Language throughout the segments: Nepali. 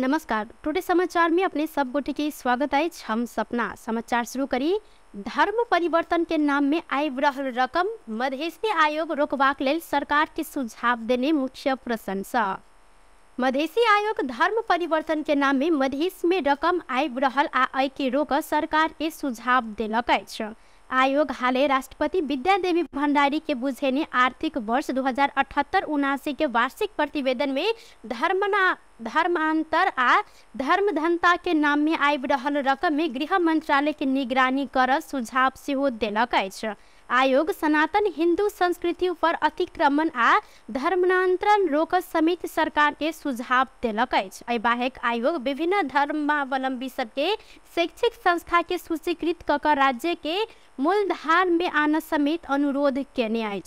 नमस्कार टुडे समाचार में अपने सब गोटे के स्वागत है हम सपना समाचार शुरू करी धर्म परिवर्तन के नाम में आबि रहल रकम मधेसी आयोग रोकबाक लेल सरकार के सुझाव देने मुख्य प्रशंसा मधेसी आयोग धर्म परिवर्तन के नाम में मधेश में रकम आबि रहल आ के रोक सरकार के सुझाव दिलक आयोग हालै राष्ट्रपति विद्यादेवी भंडारी के आर्थिक वर्ष हजार अठहत्तर के वार्षिक प्रतिवेदन में धर्मना धर्मान्तर आ धर्मधनता के नाम में आबि रकम में गृह मंत्रालय के निगरानी कर सुझाव सेहो देलक आयोग सनातन हिंदू संस्कृति पर अतिक्रमण आ धर्मांतरण रोक समेत सरकार के सुझाव दिलक अछि एहि बाहेक आयोग विभिन्न धर्मावलंबी सबके शैक्षिक संस्था के सूचीकृत कऽ राज्य के मूलधार में आना समेत अनुरोध कने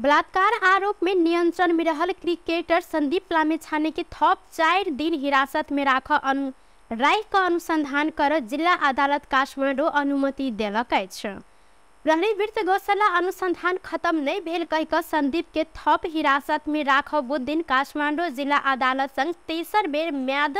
बलात्कार आरोप में नियंत्रण में रहल क्रिकेटर संदीप लामेछाने के थप चार दिन हिरासत में राख अनु राईको अनुसन्धान गर जिल्ला अदालत काठमाडौँ अनुमति देलक छ रहने वृत्त गौशाला अनुसन्धान खत्म नै भेल कह के थप हिरासतमा राख बुद्धिन काठमाडौँ दिन काठमाडौँ जिल्ला अदालत तेसर बेर म्याद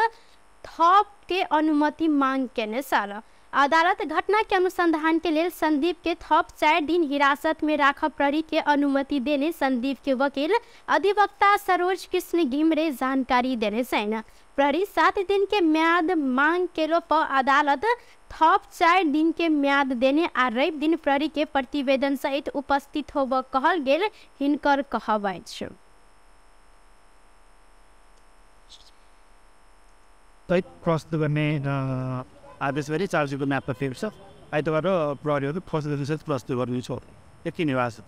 थप के अनुमति माग केने सर अदालत घटना अनुसन्धानके लेल सन्दीपके थप चार दिन हिरासतमा राख प्रहरीके अनुमति देने सन्दीपके वकिल अधिवक्ता सरोज कृष्ण घिमरे जानकारी देने छैन प्रहरी सात दिन के म्याद मांग केलो पर अदालत थप चार दिन के म्याद देने आ रवि दिन प्रहरी के प्रतिवेदन सहित उपस्थित होब कहल गेल हिनकर कहब अछि प्रस्तुत गर्ने आदेश गरी चार जुनको म्यापमा फेरि छ आइतबार प्रहरीहरू फर्स्ट प्रस्तुत छ यति निवास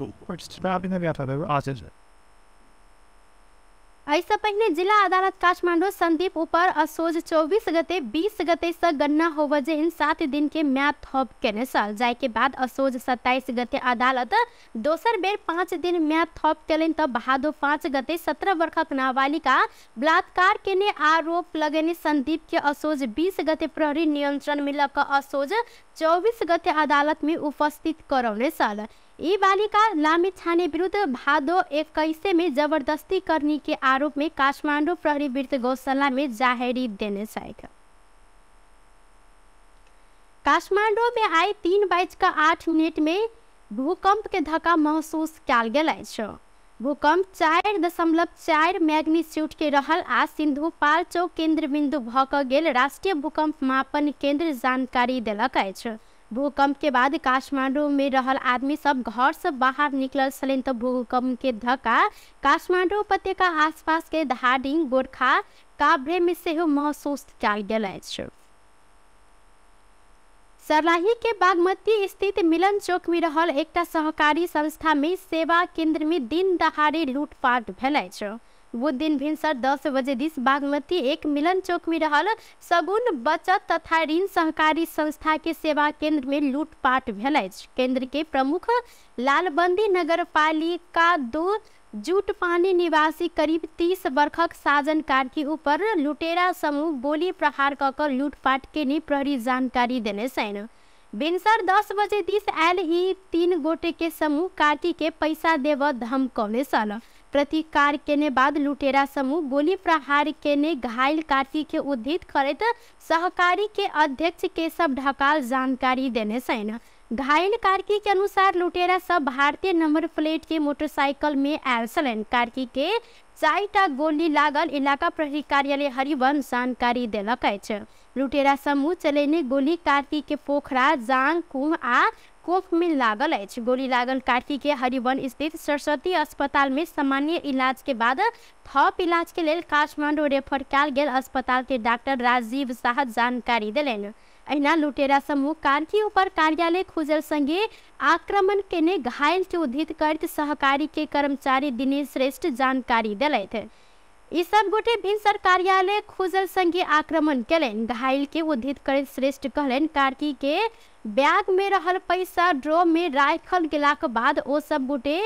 एहिसँ पहले जिला अदालत काठमांडू संदीप ऊपर असोज चौबीस गते बीस गतेसँ गन्ना होवजेहन सात दिनके म्याद थप कने छल जाहिके बाद असोज सत्ताइस गते अदालत दोसर बेर पाँच दिन म्याद थप केलनि तऽ बहादुर पाँच गते सत्रह वर्षक नाबालिका बलात्कार केने आरोप संदीप के असोज बीस गते प्रहरी नियंत्रण मिलक असोज चौबीस गते अदालत में उपस्थित करौने छल ये बालिका लामे छाने विरुद्ध भादो इक्कीस में जबरदस्ती करने के आरोप में काठमांडू प्रहरी वृत्त गौशाला में जाहरी देने काठमांडू में आई तीन बाइज का आठ मिनट में भूकंप के धक्का महसूस कल गया भूकंप चार दशमलव चार मैग्नीच्यूड के रहल आ सिंधु पाल चौक केंद्र बिंदु भ राष्ट्रीय भूकंप मापन केंद्र जानकारी दिलक भूकंप के बाद काठमांडू में रहल आदमी सब घर से बाहर निकलल छलन तो भूकंप के धक्का काठमांडू उपत्यका आसपास के धाडिंग गोरखा काभ्रे में से महसूस कल गेल सरलाही के बागमती स्थित मिलन चौक में रहल एक सहकारी संस्था में सेवा केंद्र में दिन दहाड़े लूटपाट भेल वो दिन भिनसर दस बजे दिस बागमती एक मिलन चौक में रहल सगुन बचत तथा ऋण सहकारी संस्था के सेवा केंद्र में लूटपाट भेल अछि केंद्र के प्रमुख लालबंदी नगर पालिका दो जूट पानी निवासी करीब तीस वर्षक साजन कार्की ऊपर लुटेरा समूह बोली प्रहार कऽ कऽ लूटपाट केने प्रहरी जानकारी देने छनि भिनसर दस बजे दिस आयल ही तीन गोटे के समूह कार्की के पैसा देव धमकौने छल प्रतिकार केने बाद लुटेरा समूह गोली प्रहार केने घायल कार्तिक के उद्धित करत सहकारी के अध्यक्ष केशव ढकाल जानकारी देने सन घायल कार्की के अनुसार लुटेरा सब भारतीय नंबर प्लेट के मोटरसाइकिल में आयल छलन कार्की के चारटा गोली लागल इलाका प्रहरी कार्यालय हरिवन जानकारी देलक लुटेरा समूह चलेने गोली कार्की के पोखरा जांग कुम आ कोख में लागल अछि गोली लागल कार्तिके हरिवन स्थित सरस्वती अस्पताल में सामान्य इलाज के बाद थप इलाज के लेल काठमांडू रेफर कयल गेल अस्पताल के डॉक्टर राजीव शाह जानकारी दिलनि अहिना लुटेरा समूह कांति ऊपर कार्यालय खुजल संगे आक्रमण केने घायल के उद्धित करैत सहकारी के कर्मचारी दिनेश श्रेष्ठ जानकारी दिलथि ये सब गोटे भिनसर कार्यालय खुजल संगे आक्रमण कलन घायल के उद्धित कर श्रेष्ठ कहलन कार्की के बैग में रहल पैसा ड्रॉ में राखल के बाद वो सब गोटे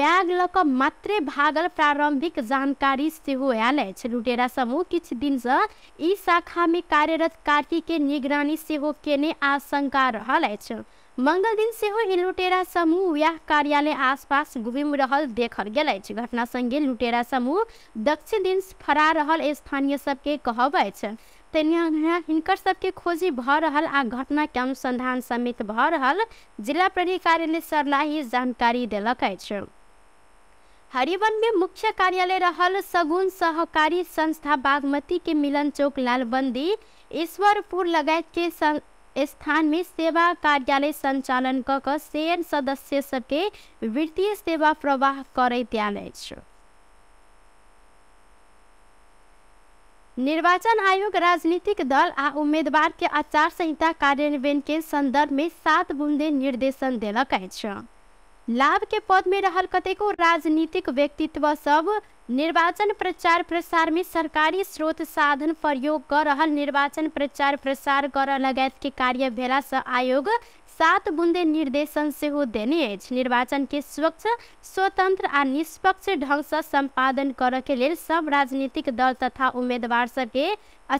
बैग लक मात्रे भागल प्रारंभिक जानकारी सेहो आयल लुटेरा समूह कि दिन से इस शाखा में कार्यरत कार्की के निगरानी सेहो केने आशंका रहल अछि मंगल दिन से लुटेरा समूह व्याह कार्यालय आसपास घुमि रहा देखल गल घटना संगे लुटेरा समूह दक्षिण दिन फरार रहल स्थानीय सबके कहब हिनकर सबके खोजी भ रहल आ घटना के अनुसंधान समेत भ रहल जिला प्रहरी कार्यालय सरला जानकारी दिलक हरिवन में मुख्य कार्यालय रहल सगुन सहकारी संस्था बागमती के मिलन चौक लालबंदी ईश्वरपुर लगात के स्थानमे सेवा कार्यालय सञ्चालन कऽ सदस्य सबके वित्तीय सेवा प्रवाह करैत निर्वाचन आयोग राजनीतिक दल आ उम्मीदवार आचार संहिता कार्यान्वयन के संदर्भ में सात बुंदे निर्देशन दिलक अछि लाभ के पद में रहल कतेको राजनीतिक व्यक्तित्व सब निर्वाचन प्रचार प्रसारमै सरकारी स्रोत साधन प्रयोग गरहल निर्वाचन प्रचार प्रसार गर लगायतके कार्य भेलासँ आयोग सात बुन्दे निर्देशन सेहो देने अछि निर्वाचनके स्वच्छ स्वतन्त्र आ निष्पक्ष ढङ्गसँ सम्पादन करयके लेल सब राजनीतिक दल तथा उम्मेदवार सबके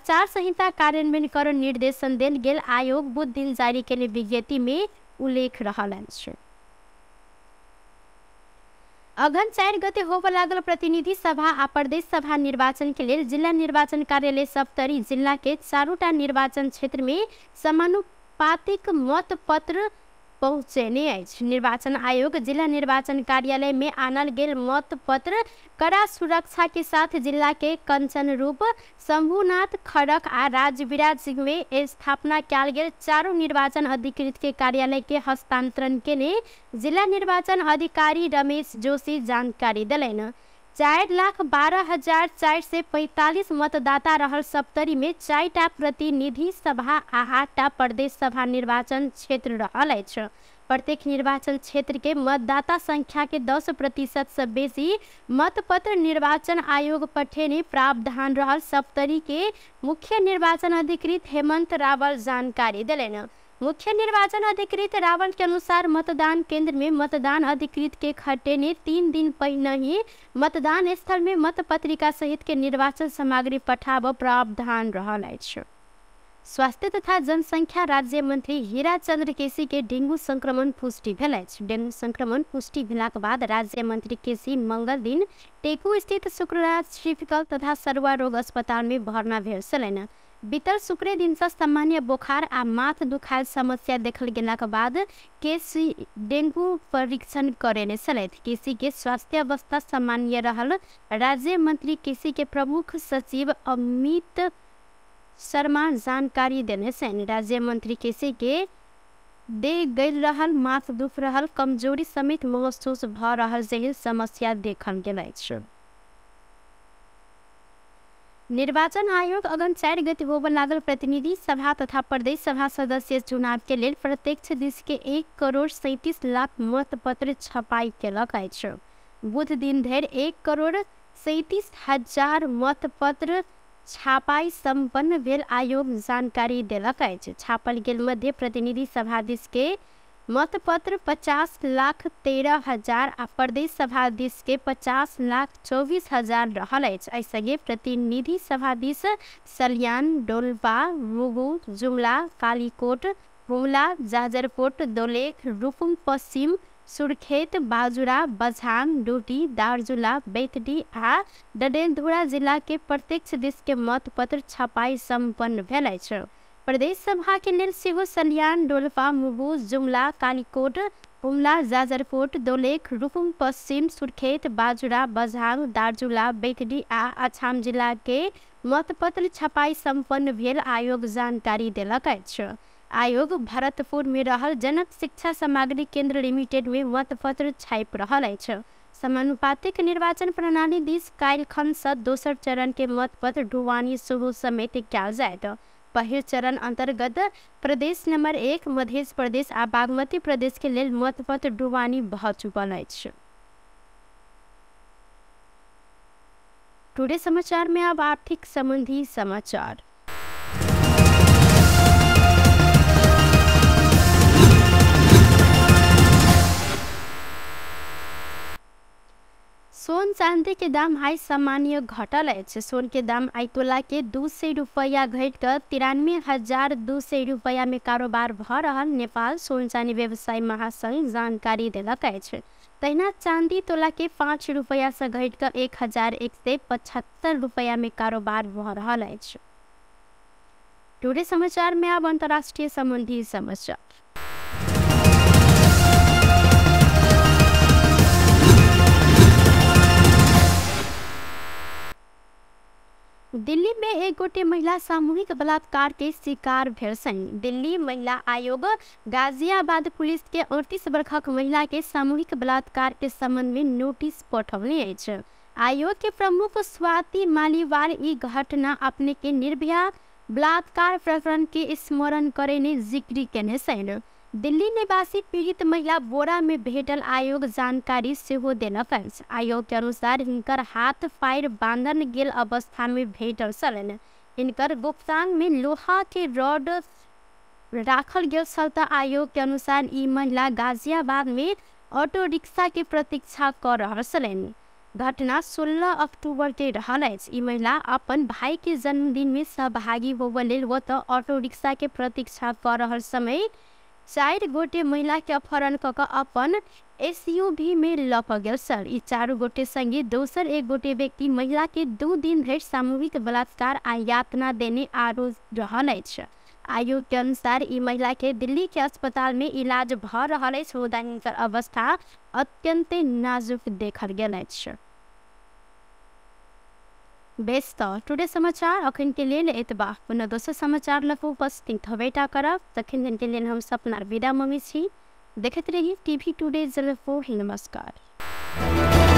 आचार संहिता कार्यान्वयन कार्यान्वयनकरण निर्देशन देल गेल आयोग बुध दिन जारी केने विज्ञप्तिमे उल्लेख रहल अछि अघन चार गते हो लागल प्रतिनिधि सभा आ प्रदेश सभा निर्वाचन के लेल जिला निर्वाचन कार्यालय सप्तरी जिला के चारूटा निर्वाचन क्षेत्र में समानुपातिक मत पत्र पहुचे निर्वाचन आयोग जिल्ला निर्वाचन कार्यालय में आनल गेल मतपत्र कड़ा सुरक्षा के साथ जिला के कंचन रूप शंभुनाथ खड़क आ राज विराज सिंह में स्थापना कयल गेल चारू निर्वाचन अधिकृत के कार्यालय के हस्तांतरण के लिए निर्वाचन अधिकारी रमेश जोशी जानकारी चारि लाख बाह्र हजार चार सय पैँतालिस मतदाता रहल सप्तरीमे चारिटा प्रतिनिधि सभा आ आठटा प्रदेश सभा निर्वाचन क्षेत्र रहल अछि प्रत्येक निर्वाचन क्षेत्रके मतदाता सङ्ख्याके दस प्रतिशतसँ बेसी मतपत्र निर्वाचन आयोग पठेने प्रावधान रहल सप्तरीके मुख्य निर्वाचन अधिकृत हेमन्त रावल जानकारी देलनि मुख्य निर्वाचन अधिकृत रावण के अनुसार मतदान केंद्र में मतदान अधिकृत के खटेने तीन दिन पहले ही मतदान स्थल में मत पत्रिका सहित के निर्वाचन सामग्री पठाव प्रावधान रहल स्वास्थ्य तथा जनसंख्या राज्य मंत्री हीरा चंद्र केसी के डेंगू संक्रमण पुष्टि डेंगू संक्रमण पुष्टि भेलाक बाद राज्य मंत्री केसी मंगल दिन टेकू स्थित शुक्रराज सिफिकल तथा सरुआ रोग अस्पताल में भर्ना भेल बितल शुक्रे दिनसँ सामान्य बोखार आ माथ दुखाइल समस्या देखल गेलाक बाद केसी डेङ्गु परीक्षण करेने छलथि केसीके स्वास्थ्य अवस्था सामान्य रहल राज्य मन्त्री केसीके प्रमुख सचिव अमित शर्मा जानकारी देने छन् राज्य मन्त्री केसीके दे गैल रहल माथ दुख रहल कमजोरी समेत महसुस भ रहल जेहन समस्या देखल गेल अछि निर्वाचन आयोग अगन चारि गति होबय लागल प्रतिनिधि सभा तथा प्रदेश सभा सदस्य चुनाव के लिए प्रत्यक्ष दिस के एक करोड़ सैंतीस लाख मतपत्र छपाई केलक बुध दिन धरि एक करोड़ सैंतीस हजार मतपत्र छापाई सम्पन्न भेल आयोग जानकारी देलक अछि छापल गेल मध्य प्रतिनिधि सभा दिस के मतपत्र पचास लाख तेह्र हजार आ प्रदेश सभाधीशके पचास लाख चौबिस हजार रहल अछि एहिसँगे प्रतिनिधि सभाधीश सलियान डोल्पा मुगु जुम्ला कालीकोट हुम्ला जाजरकोट दोलेख रुकुम पश्चिम सुर्खेत बाजुरा बझाङ डुटी दार्जुला बेतडी आ डडेलधुरा जिल्लाके प्रत्यक्ष दिसके मतपत्र छपाई सम्पन्न भेल अछि प्रदेश सभा के लेल सेहो सल्यान डोल्पा मुबु जुम्ला कालीकोट हुम्ला जाजरकोट दोलेख रुकुम पश्चिम सुर्खेत बाजुरा बझाङ दार्जुला बेतडी आ अछाम जिल्लाके मतपत्र छपाई सम्पन्न भेल आयोग जानकारी देलक अछि आयोग भरतपुरमे रहल जनक शिक्षा सामग्री केन्द्र लिमिटेडमे मतपत्र छापि रहल अछि समानुपातिक निर्वाचन प्रणाली दिस काल्हिखनसँ दोसर चरणके मतपत्र ढुवानी सेहो समेत कयल जायत पहिल चरण अंतर्गत प्रदेश नंबर एक मध्य प्रदेश आ बागमती प्रदेश के लिए मतपत्र डुबानी भ चुकल टुडे समाचार में अब आर्थिक संबंधी समाचार चांदी के दाम आय सामान्य घटल सोन के दाम आय तोला के दू सय रुपया घटि कऽ तिरानवे हजार दू सय रुपया मे कारोबार भ रहल नेपाल सोन चाँदी व्यवसाय महासंघ जानकारी दिलक अछि तहिना चाँदी तोला के पाँच रुपया से घटि कऽ एक हजार एक सय पचहत्तर रुपया मे कारोबार भ रहल अछि टुडे समाचार में अब अंतर्राष्ट्रीय संबंधी समाचार दिल्लीमे एक गोटे महिला सामूहिक बलात्कार के शिकार भेल दिल्ली महिला आयोग गाजियाबाद पुलिस के अड़तीस वर्षक महिला के सामूहिक बलात्कार के संबंध में नोटिस पठौने अछि आयोग के प्रमुख स्वाति मालीवाल ई घटना अपने के निर्भया बलात्कार प्रकरण के स्मरण करे ने जिक्र केने सन दिल्ली निवासी पीड़ित महिला बोरा में भेटल आयोग जानकारी सेहो देलक अछि आयोग के अनुसार हिनकर हाथ पैर बांधन गेल अवस्था में भेटल छलनि हिनकर गुप्तांग में लोहा के रॉड राखल गेल छल आयोग के अनुसार ई महिला गाजियाबाद में ऑटो रिक्शा के प्रतीक्षा कर रहल छलनि घटना 16 अक्टूबर के रहल अछि ई महिला अपन भाई के जन्मदिन में सहभागी होबय लेल ओतऽ ऑटो रिक्शा के प्रतीक्षा कर रहल समय चारि गोटे महिलाके अपहरण कऽ कऽ अपन मे लऽ कऽ गेल सर ई चारू गोटे सङ्गे दोसर एक गोटे व्यक्ति महिलाके दू दिन धरि सामूहिक बलात्कार आ यातना देने आरोप रहल अछि आयोगके अनुसार ई महिलाके दिल्लीके अस्पतालमे इलाज भऽ रहल अछि मुदा हिनकर अवस्था अत्यन्तै नाजुक देखल गेल अछि बेसतौर टुडे समाचार अखन के लिए एतबा पुनः दोसर समाचार लग उपस्थित हवेटा करब तखन के लिए हम अपना विदा मंगे देखते रहिए टीवी टुडे जलफो नमस्कार